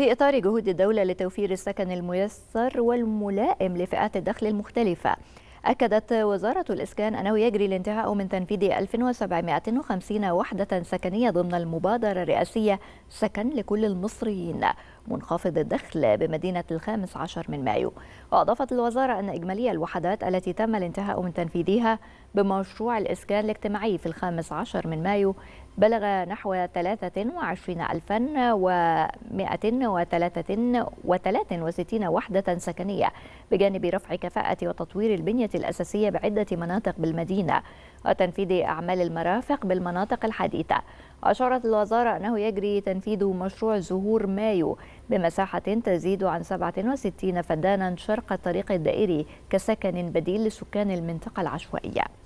في إطار جهود الدولة لتوفير السكن الميسر والملائم لفئات الدخل المختلفة أكدت وزارة الإسكان أنه يجري الانتهاء من تنفيذ 1750 وحدة سكنية ضمن المبادرة الرئاسية سكن لكل المصريين منخفض الدخل بمدينة الخامس عشر من مايو وأضافت الوزارة أن إجمالي الوحدات التي تم الانتهاء من تنفيذها بمشروع الإسكان الاجتماعي في الخامس عشر من مايو بلغ نحو 23163 وحدة سكنية بجانب رفع كفاءة وتطوير البنية الأساسية بعدة مناطق بالمدينة وتنفيذ أعمال المرافق بالمناطق الحديثة أشارت الوزارة أنه يجري تنفيذ مشروع زهور مايو بمساحة تزيد عن 67 فدانا شرق الطريق الدائري كسكن بديل لسكان المنطقة العشوائية